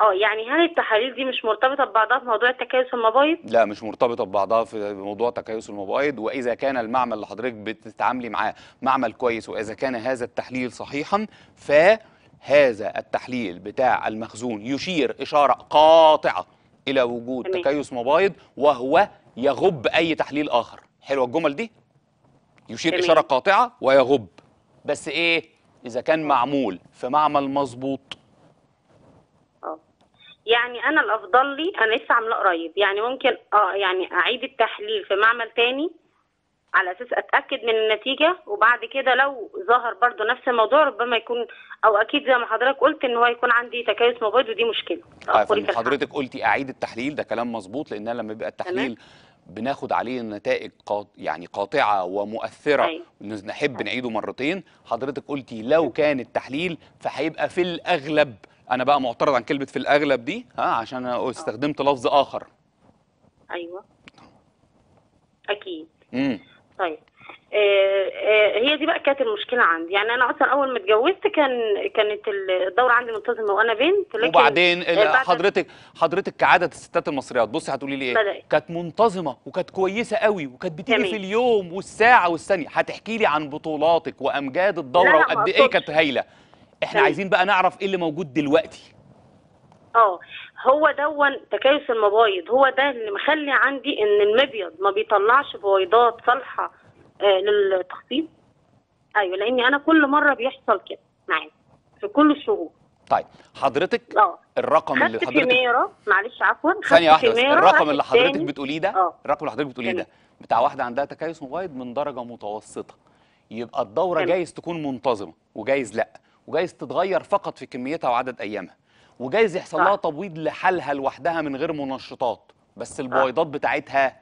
اه يعني هل التحاليل دي مش مرتبطه ببعضها في موضوع التكيس المبايض؟ لا مش مرتبطه ببعضها في موضوع تكيس المبايض واذا كان المعمل اللي حضرتك بتتعاملي معاه معمل كويس واذا كان هذا التحليل صحيحا فهذا التحليل بتاع المخزون يشير اشاره قاطعه الى وجود تكيس مبايض وهو يغب اي تحليل اخر حلوه الجمل دي يشير تمام. اشاره قاطعه ويغب بس ايه اذا كان معمول في معمل مظبوط يعني انا الافضل لي انا لسه عاملاه قريب يعني ممكن اه يعني اعيد التحليل في معمل تاني على اساس اتاكد من النتيجه وبعد كده لو ظهر برضو نفس الموضوع ربما يكون او اكيد زي ما حضرتك قلت ان هو يكون عندي تكيس موبايل ودي مشكله طيب حضرتك قلتي اعيد التحليل ده كلام مظبوط لان لما بيبقى التحليل بناخد عليه نتائج قاط... يعني قاطعه ومؤثره أيه. نحب أيوه. نعيده مرتين حضرتك قلتي لو أيوه. كان التحليل فهيبقى في الاغلب انا بقى معترض عن كلمه في الاغلب دي ها عشان انا استخدمت لفظ اخر ايوه اكيد امم طيب آه، آه، هي دي بقى كانت المشكله عندي يعني انا اصلا اول ما اتجوزت كان كانت الدوره عندي منتظمه وانا بنت لكن وبعدين آه، حضرتك حضرتك كعاده الستات المصريات بصي هتقولي لي ايه كانت منتظمه وكانت كويسه قوي وكانت بتيجي في اليوم والساعه والثانيه هتحكي لي عن بطولاتك وامجاد الدوره وقد ايه كانت هايله احنا طيب. عايزين بقى نعرف ايه اللي موجود دلوقتي اه هو دون تكيس المبايض هو ده اللي مخلي عندي ان المبيض ما بيطلعش بويضات صالحه آه للتخطيط ايوه لاني انا كل مره بيحصل كده معايا في كل الشهور طيب حضرتك أوه. الرقم اللي حضرتك ميرا معلش عفوا ثانيه واحده بس آه. الرقم اللي حضرتك بتقوليه ده أوه. الرقم اللي حضرتك بتقوليه ده بتاع واحده عندها تكيس مبايض من درجه متوسطه يبقى الدوره جايز تكون منتظمه وجايز لا وجايز تتغير فقط في كميتها وعدد ايامها وجايز يحصل لها تبويض لحالها لوحدها من غير منشطات بس البويضات بتاعتها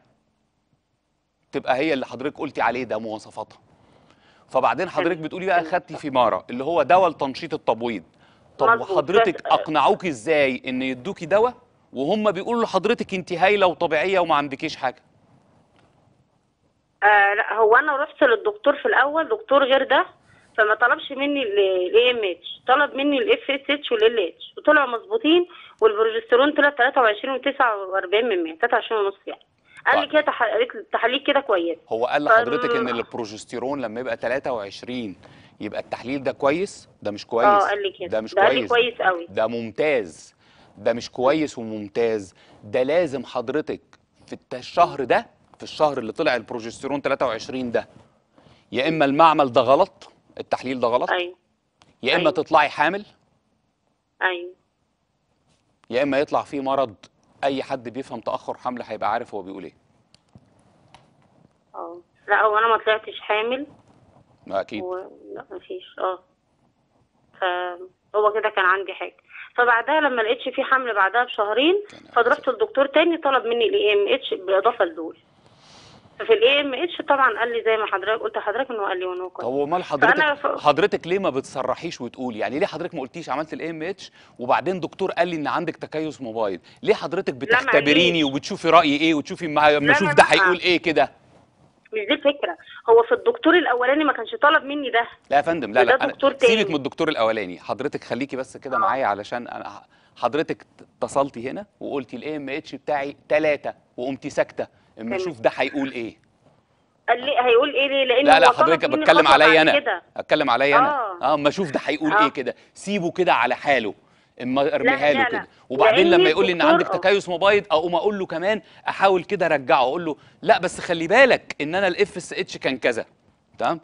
تبقى هي اللي حضرتك قلتي عليه ده مواصفاتها فبعدين حضرتك بتقولي بقى خدتي فيمارا اللي هو دواء لتنشيط التبويض طب وحضرتك اقنعوك ازاي ان يدوكي دواء وهم بيقولوا لحضرتك انت هايله وطبيعيه وما عندكيش حاجه آه لا هو انا رحت للدكتور في الاول دكتور غير ده فما طلبش مني الاي ام اتش طلب مني الاف اس اتش والال اتش وطلعوا مظبوطين والبروجسترون طلع 23 و49 من 100 23 ونص يعني قال لي طيب. كده تحاليل كده كويس هو قال طيب. لحضرتك ان البروجستيرون لما يبقى 23 يبقى التحليل ده كويس ده مش كويس اه قال لي كده ده مش ده كويس كويس قوي ده ممتاز ده مش كويس وممتاز ده لازم حضرتك في الشهر ده في الشهر اللي طلع البروجستيرون 23 ده يا اما المعمل ده غلط التحليل ده غلط ايوه يا اما أيوة. تطلعي حامل ايوه يا اما يطلع فيه مرض اي حد بيفهم تاخر حمل هيبقى عارف هو بيقول ايه اه لا هو انا ما طلعتش حامل ما اكيد و... لا مفيش اه هو كده كان عندي حاجه فبعدها لما لقيتش في حمل بعدها بشهرين فضربت لدكتور تاني طلب مني الاي ام اتش بالاضافه لدول ففي الاي ام اتش طبعا قال لي زي ما حضرتك قلت لحضرتك انه قال لي ونوكل طب وامال حضرتك ف... حضرتك ليه ما بتصرحيش وتقولي يعني ليه حضرتك ما قلتيش عملت الاي ام اتش وبعدين دكتور قال لي ان عندك تكيس موبايل ليه حضرتك بتختبريني وبتشوفي رايي ايه وتشوفي ما اشوف ده هيقول ايه كده مش دي الفكره هو في الدكتور الاولاني ما كانش طلب مني ده لا يا فندم لا لا أنا سيبك من الدكتور الاولاني حضرتك خليكي بس كده آه. معايا علشان انا حضرتك اتصلتي هنا وقلتي الاي ام اتش بتاعي ثلاثة وقمتي ساكته اما اشوف ده هيقول ايه قال لي هيقول ايه ليه لان لا لا حضرتك بتكلم عليا انا اتكلم عليا انا اه, آه، اما اشوف ده هيقول ايه آه. كده سيبه كده على حاله اما ارميها له كده وبعدين لما يقول لي ان عندك تكيس مبايض اقوم اقول له كمان احاول كده ارجعه اقول له لا بس خلي بالك ان انا الاف اس اتش كان كذا تمام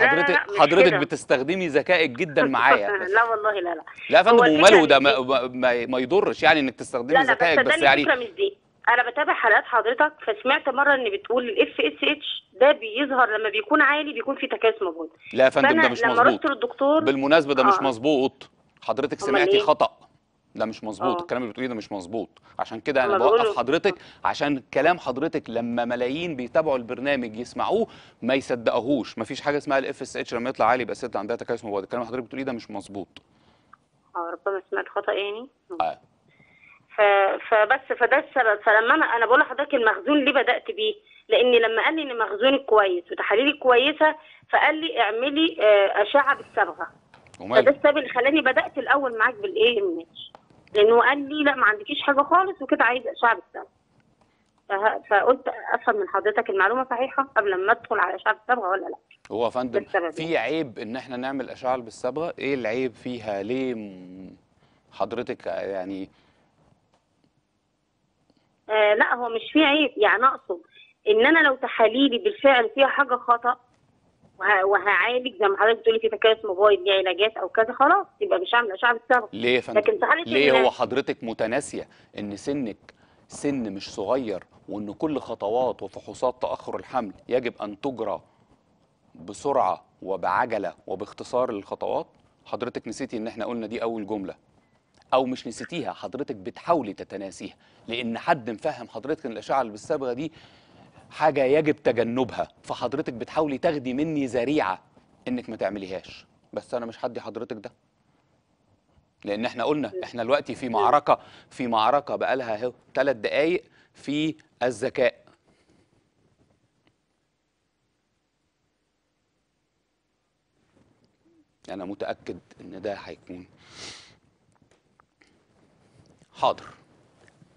حضرتك لا لا حضرتك بتستخدمي ذكائك جدا <laughs> معايا لا والله لا لا لا يا فندم وماله ده ما, ما, ما يضرش يعني انك تستخدمي ذكائك بس, بس يعني مش دي. انا بتابع حلقات حضرتك فسمعت مره ان بتقول الاف اس اتش ده بيظهر لما بيكون عالي بيكون في تكاسل موجود لا يا فندم ده مش مظبوط لما رحت للدكتور بالمناسبه ده آه. مش مظبوط حضرتك سمعتي إيه؟ خطا ده مش مظبوط آه. الكلام اللي بتقوليه ده مش مظبوط عشان كده انا بوقف حضرتك عشان كلام حضرتك لما ملايين بيتابعوا البرنامج يسمعوه ما يصدقوهوش مفيش حاجه اسمها الاف اس اتش لما يطلع عالي يبقى الست عندها تكيس مبادئ الكلام اللي حضرتك بتقوليه ده مش مظبوط اه ربما سمعت خطا يعني اه فبس فده فلما انا انا بقول لحضرتك المخزون ليه بدات بيه؟ لان لما قال لي ان مخزوني كويس وتحاليلي كويسه فقال لي اعملي آه، اشعه بالصبغه فده السبب اللي خلاني بدات الاول معاك بالاي ام اتش لانه قال لي لا ما عندكيش حاجه خالص وكده عايز اشعه بالصبغه فقلت افهم من حضرتك المعلومه صحيحه قبل ما ادخل على اشعه بالصبغه ولا لا هو يا فندم في عيب ان احنا نعمل اشعه بالصبغه ايه العيب فيها ليه حضرتك يعني آه، لا هو مش فيه عيب يعني اقصد ان انا لو تحاليلي بالفعل فيها حاجه خطا وهعالج زي ما حضرتك بتقولي في تكاليف موبايل دي علاجات او كذا خلاص يبقى مش هعمل اشعه بالسبب ليه يا فندم؟ لكن ليه هو حضرتك متناسيه ان سنك سن مش صغير وان كل خطوات وفحوصات تاخر الحمل يجب ان تجرى بسرعه وبعجله وباختصار للخطوات حضرتك نسيتي ان احنا قلنا دي اول جمله او مش نسيتيها حضرتك بتحاولي تتناسيها لان حد مفهم حضرتك ان الاشعه اللي بالصبغه دي حاجه يجب تجنبها فحضرتك بتحاولي تاخدي مني ذريعه انك ما تعمليهاش بس انا مش حدي حضرتك ده لان احنا قلنا احنا دلوقتي في معركه في معركه بقالها اهو ثلاث دقائق في الذكاء انا متاكد ان ده هيكون حاضر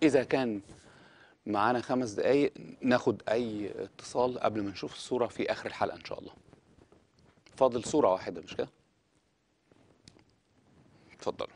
إذا كان معانا خمس دقايق ناخد أي اتصال قبل ما نشوف الصورة في آخر الحلقة إن شاء الله فاضل صورة واحدة مش كده؟ اتفضلوا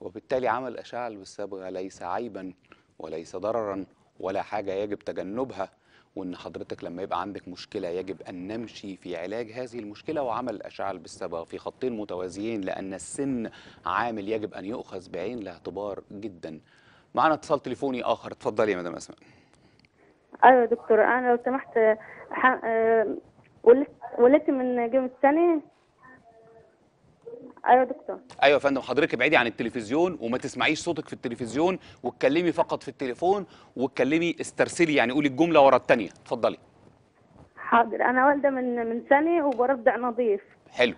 وبالتالي عمل أشعة بالصبغة ليس عيبا وليس ضررا ولا حاجة يجب تجنبها وان حضرتك لما يبقى عندك مشكله يجب ان نمشي في علاج هذه المشكله وعمل الاشعه بالصبغه في خطين متوازيين لان السن عامل يجب ان يؤخذ بعين الاعتبار جدا. معنا اتصال تليفوني اخر اتفضلي يا مدام اسماء. ايوه يا دكتور انا لو سمحت آه، ولدت من جيم الثاني ايوه دكتور ايوه يا فندم حضرتك ابعدي عن التلفزيون وما تسمعيش صوتك في التلفزيون واتكلمي فقط في التليفون واتكلمي استرسلي يعني قولي الجمله ورا الثانيه اتفضلي حاضر انا والده من من سنه وبرضع نظيف حلو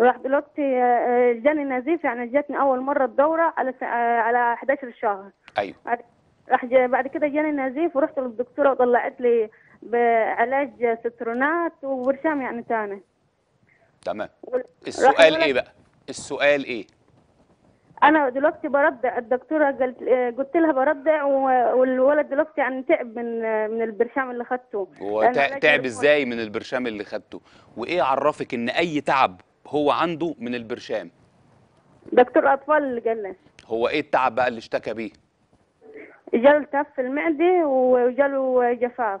راح دلوقتي آه، آه، جاني نزيف يعني جاتني اول مره الدوره على آه، على 11 شهر ايوه راح بعد كده جاني نزيف ورحت للدكتوره وطلعت لي بعلاج سترونات وورشام يعني ثاني تمام السؤال ايه بقى السؤال ايه انا دلوقتي برضع الدكتوره آه، قلت لها برضع والولد دلوقتي يعني تعب من من البرشام اللي خدته هو تعب ازاي من البرشام اللي خدته وايه عرفك ان اي تعب هو عنده من البرشام دكتور اطفال اللي قال هو ايه التعب بقى اللي اشتكى بيه جاله التهاب في المعده وجاله جفاف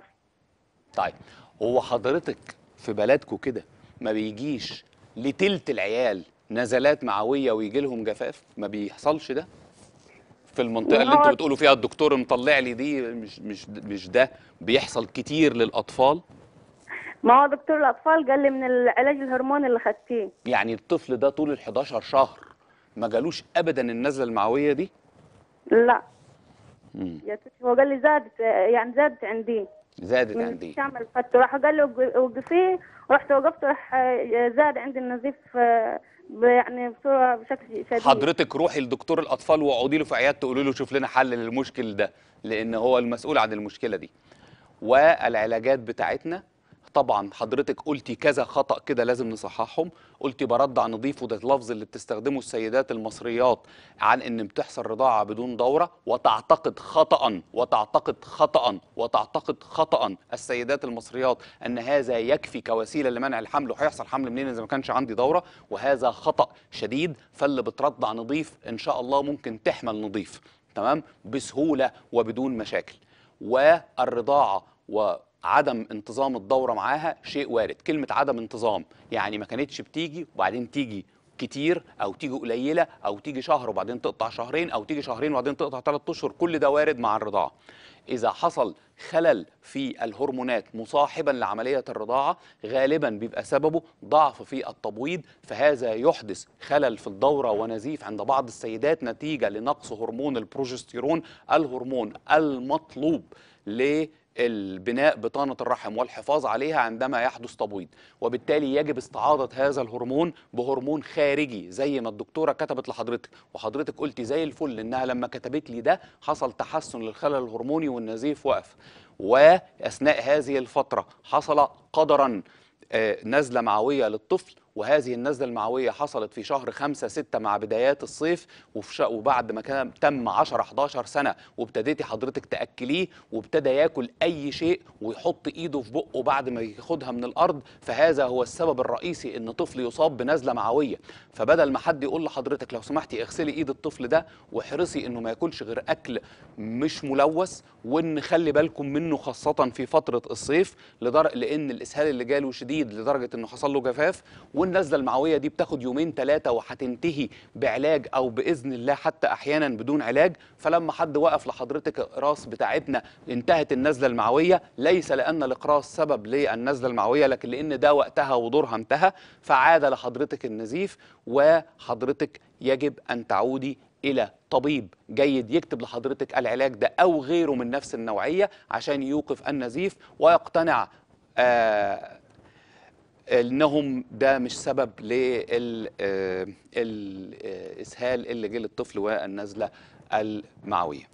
طيب هو حضرتك في بلدكم كده ما بيجيش لتلت العيال نزلات معويه ويجي لهم جفاف ما بيحصلش ده في المنطقه اللي انتوا بتقولوا فيها الدكتور مطلع لي دي مش مش مش ده بيحصل كتير للاطفال ما هو دكتور الاطفال قال لي من العلاج الهرموني اللي خدتيه يعني الطفل ده طول ال 11 شهر ما جالوش ابدا النزله المعويه دي لا يا هو قال لي زادت يعني زادت عندي زادت عندي الشمل خدته راح قال له وقفيه رحت وقفت راح آه، زاد عندي النزيف آه، يعني بصوره بشكل شديد حضرتك روحي لدكتور الاطفال واقعدي له في عيادته تقولي له شوف لنا حل للمشكل ده لان هو المسؤول عن المشكله دي والعلاجات بتاعتنا طبعا حضرتك قلتي كذا خطا كده لازم نصححهم قلتي برضع نضيف وده اللفظ اللي بتستخدمه السيدات المصريات عن ان بتحصل رضاعه بدون دوره وتعتقد خطا وتعتقد خطا وتعتقد خطا السيدات المصريات ان هذا يكفي كوسيله لمنع الحمل وهيحصل حمل منين اذا ما كانش عندي دوره وهذا خطا شديد فاللي بترضع نضيف ان شاء الله ممكن تحمل نضيف تمام بسهوله وبدون مشاكل والرضاعه و عدم انتظام الدوره معاها شيء وارد كلمه عدم انتظام يعني ما كانتش بتيجي وبعدين تيجي كتير او تيجي قليله او تيجي شهر وبعدين تقطع شهرين او تيجي شهرين وبعدين تقطع ثلاث اشهر كل ده وارد مع الرضاعه اذا حصل خلل في الهرمونات مصاحبا لعمليه الرضاعه غالبا بيبقى سببه ضعف في التبويض فهذا يحدث خلل في الدوره ونزيف عند بعض السيدات نتيجه لنقص هرمون البروجستيرون الهرمون المطلوب ل البناء بطانة الرحم والحفاظ عليها عندما يحدث تبويض وبالتالي يجب استعاضة هذا الهرمون بهرمون خارجي زي ما الدكتورة كتبت لحضرتك وحضرتك قلت زي الفل إنها لما كتبت لي ده حصل تحسن للخلل الهرموني والنزيف وقف وأثناء هذه الفترة حصل قدرا آه، نزلة معوية للطفل وهذه النزله المعويه حصلت في شهر 5 6 مع بدايات الصيف وبعد ما كان تم 10 11 سنه وابتديتي حضرتك تاكليه وابتدى ياكل اي شيء ويحط ايده في بقه بعد ما ياخدها من الارض فهذا هو السبب الرئيسي ان طفل يصاب بنزله معويه فبدل ما حد يقول لحضرتك لو سمحتي اغسلي ايد الطفل ده واحرصي انه ما ياكلش غير اكل مش ملوث وان خلي بالكم منه خاصه في فتره الصيف لدرجه لان الاسهال اللي جاله شديد لدرجه انه حصل له جفاف و والنزله المعويه دي بتاخد يومين ثلاثه وهتنتهي بعلاج او باذن الله حتى احيانا بدون علاج فلما حد وقف لحضرتك اقراص بتاعتنا انتهت النزله المعويه ليس لان الاقراص سبب للنزله المعويه لكن لان ده وقتها ودورها انتهى فعاد لحضرتك النزيف وحضرتك يجب ان تعودي الى طبيب جيد يكتب لحضرتك العلاج ده او غيره من نفس النوعيه عشان يوقف النزيف ويقتنع آه انهم ده مش سبب للإسهال آه، آه، اللي جه للطفل والنزلة المعوية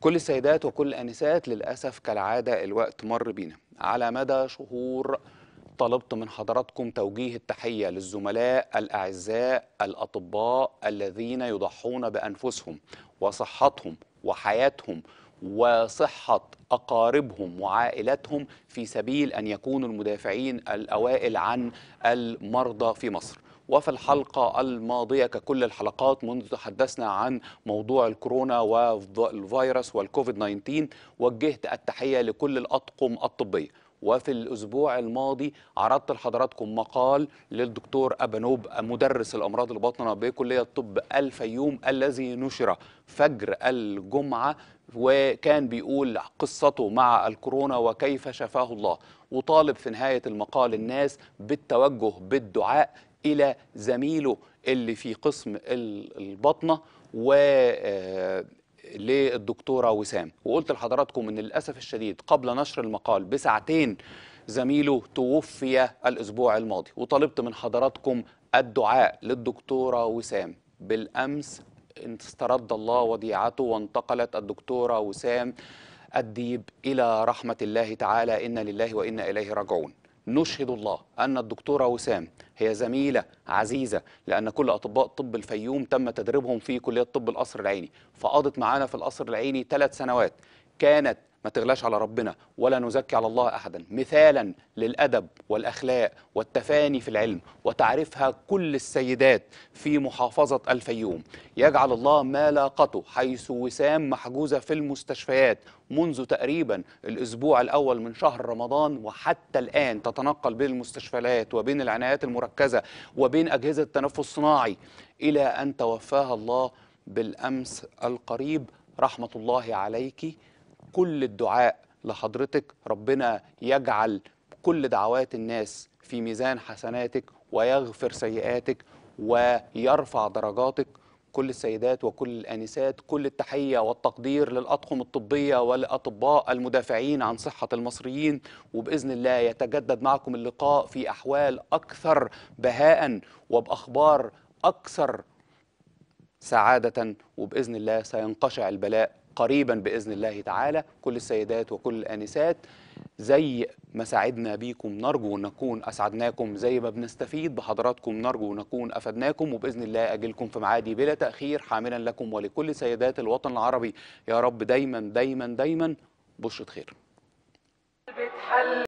كل السيدات وكل الأنسات للأسف كالعادة الوقت مر بينا على مدى شهور طلبت من حضراتكم توجيه التحية للزملاء الأعزاء الأطباء الذين يضحون بأنفسهم وصحتهم وحياتهم وصحة أقاربهم وعائلاتهم في سبيل أن يكونوا المدافعين الأوائل عن المرضى في مصر وفي الحلقة الماضية ككل الحلقات منذ تحدثنا عن موضوع الكورونا والفيروس والكوفيد 19 وجهت التحية لكل الأطقم الطبية وفي الأسبوع الماضي عرضت لحضراتكم مقال للدكتور أبنوب مدرس الأمراض الباطنة بكلية طب الفيوم الذي نشر فجر الجمعة وكان بيقول قصته مع الكورونا وكيف شفاه الله وطالب في نهاية المقال الناس بالتوجه بالدعاء إلى زميله اللي في قسم البطنة و آه، للدكتورة وسام وقلت لحضراتكم أن للأسف الشديد قبل نشر المقال بساعتين زميله توفي الأسبوع الماضي وطلبت من حضراتكم الدعاء للدكتورة وسام بالأمس استرد الله وديعته وانتقلت الدكتورة وسام الديب إلى رحمة الله تعالى إنا لله وإنا إليه راجعون نشهد الله أن الدكتورة وسام هي زميلة عزيزة لأن كل أطباء طب الفيوم تم تدريبهم في كلية طب القصر العيني فقضت معانا في القصر العيني ثلاث سنوات كانت ما تغلاش على ربنا ولا نزكي على الله احدا مثالا للادب والاخلاق والتفاني في العلم وتعرفها كل السيدات في محافظه الفيوم يجعل الله ما لاقته حيث وسام محجوزه في المستشفيات منذ تقريبا الاسبوع الاول من شهر رمضان وحتى الان تتنقل بين المستشفيات وبين العنايات المركزه وبين اجهزه التنفس الصناعي الى ان توفاها الله بالامس القريب رحمه الله عليكِ كل الدعاء لحضرتك ربنا يجعل كل دعوات الناس في ميزان حسناتك ويغفر سيئاتك ويرفع درجاتك كل السيدات وكل الآنسات كل التحية والتقدير للأطقم الطبية والأطباء المدافعين عن صحة المصريين وبإذن الله يتجدد معكم اللقاء في أحوال أكثر بهاء وبأخبار أكثر سعادة وبإذن الله سينقشع البلاء قريبا باذن الله تعالى كل السيدات وكل الانسات زي ما ساعدنا بيكم نرجو نكون اسعدناكم زي ما بنستفيد بحضراتكم نرجو نكون افدناكم وباذن الله اجلكم في معادي بلا تاخير حاملا لكم ولكل سيدات الوطن العربي يا رب دايما دايما دايما بشرة خير